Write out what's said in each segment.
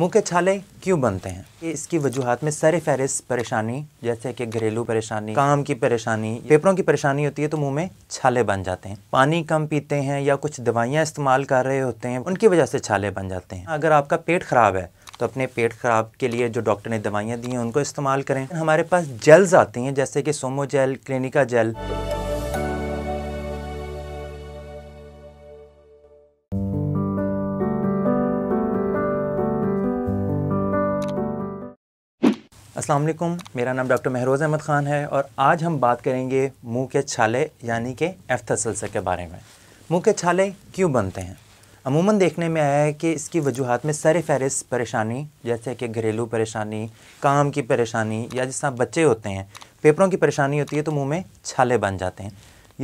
मुंह के छाले क्यों बनते हैं इसकी वजूहत में सर फहरिस्त परेशानी जैसे कि घरेलू परेशानी काम की परेशानी पेपरों की परेशानी होती है तो मुंह में छाले बन जाते हैं पानी कम पीते हैं या कुछ दवाइयाँ इस्तेमाल कर रहे होते हैं उनकी वजह से छाले बन जाते हैं अगर आपका पेट ख़राब है तो अपने पेट ख़राब के लिए जो डॉक्टर ने दवाइयाँ दी हैं उनको इस्तेमाल करें हमारे पास जेल्स आती हैं जैसे कि सोमो जेल क्लिनिका जेल अस्सलाम वालेकुम मेरा नाम डॉक्टर महरोज़ अहमद ख़ान है और आज हम बात करेंगे मुंह के छाले यानी कि एफ्थसलसा के बारे में मुंह के छाले क्यों बनते हैं अमूमन देखने में आया है कि इसकी वजूहत में सर फहरिस्त परेशानी जैसे कि घरेलू परेशानी काम की परेशानी या जिस तरह बच्चे होते हैं पेपरों की परेशानी होती है तो मुँह में छाले बन जाते हैं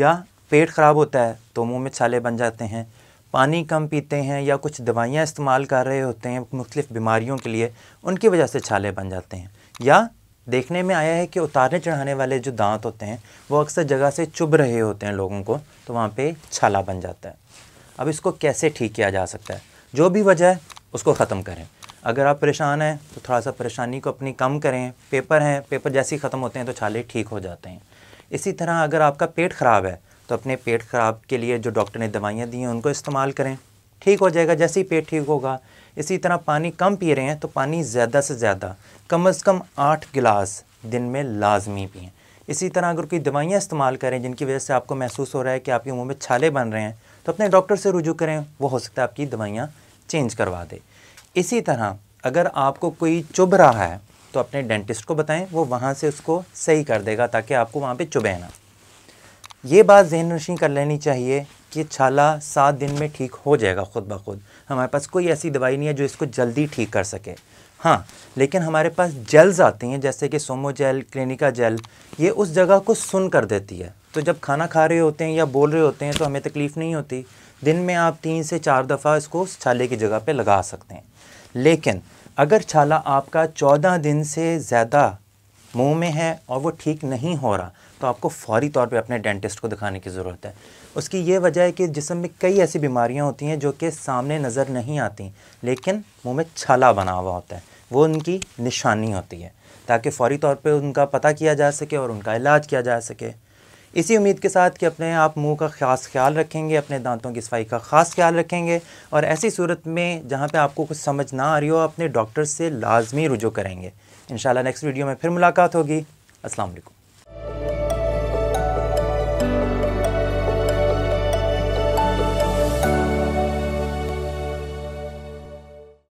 या पेट ख़राब होता है तो मुँह में छाले बन जाते हैं पानी कम पीते हैं या कुछ दवाइयाँ इस्तेमाल कर रहे होते हैं मुख्तफ़ बीमारियों के लिए उनकी वजह से छाले बन जाते हैं या देखने में आया है कि उतारने चढ़ाने वाले जो दांत होते हैं वो अक्सर जगह से चुभ रहे होते हैं लोगों को तो वहाँ पे छाला बन जाता है अब इसको कैसे ठीक किया जा सकता है जो भी वजह है उसको ख़त्म करें अगर आप परेशान हैं तो थोड़ा सा परेशानी को अपनी कम करें पेपर हैं पेपर जैसे ही ख़त्म होते हैं तो छाले ठीक हो जाते हैं इसी तरह अगर आपका पेट ख़राब है तो अपने पेट ख़राब के लिए जो डॉक्टर ने दवाइयाँ दी हैं उनको इस्तेमाल करें ठीक हो जाएगा जैसे ही पेट ठीक होगा इसी तरह पानी कम पी रहे हैं तो पानी ज़्यादा से ज़्यादा कम अज़ कम आठ गिलास दिन में लाजमी पिए इसी तरह अगर कोई दवाइयाँ इस्तेमाल करें जिनकी वजह से आपको महसूस हो रहा है कि आपके मुँह में छाले बन रहे हैं तो अपने डॉक्टर से रुजू करें वो हो सकता है आपकी दवाइयाँ चेंज करवा दे इसी तरह अगर आपको कोई चुभ रहा है तो अपने डेंटिस्ट को बताएं वो वहाँ से उसको सही कर देगा ताकि आपको वहाँ पे चुभे ना ये बात जहन नशी कर लेनी चाहिए कि छाला सात दिन में ठीक हो जाएगा ख़ुद ब खुद हमारे पास कोई ऐसी दवाई नहीं है जो इसको जल्दी ठीक कर सके हाँ लेकिन हमारे पास जेल्स आती हैं जैसे कि सोमो जेल क्लिनिका जेल ये उस जगह को सुन कर देती है तो जब खाना खा रहे होते हैं या बोल रहे होते हैं तो हमें तकलीफ़ नहीं होती दिन में आप तीन से चार दफ़ा इसको उस छाले की जगह पे लगा सकते हैं लेकिन अगर छाला आपका चौदह दिन से ज़्यादा मुंह में है और वो ठीक नहीं हो रहा तो आपको फौरी तौर पे अपने डेंटिस्ट को दिखाने की ज़रूरत है उसकी ये वजह है कि जिसम में कई ऐसी बीमारियाँ होती हैं जो कि सामने नज़र नहीं आती लेकिन मुँह में छाला बना हुआ होता है वो उनकी निशानी होती है ताकि फौरी तौर पर उनका पता किया जा सके और उनका इलाज किया जा सके इसी उम्मीद के साथ कि अपने आप मुंह का खास ख्याल रखेंगे अपने दांतों की सफाई का खास ख्याल रखेंगे और ऐसी सूरत में जहाँ पे आपको कुछ समझ ना आ रही हो अपने डॉक्टर से लाजमी रुजू करेंगे इन नेक्स्ट वीडियो में फिर मुलाकात होगी असलकम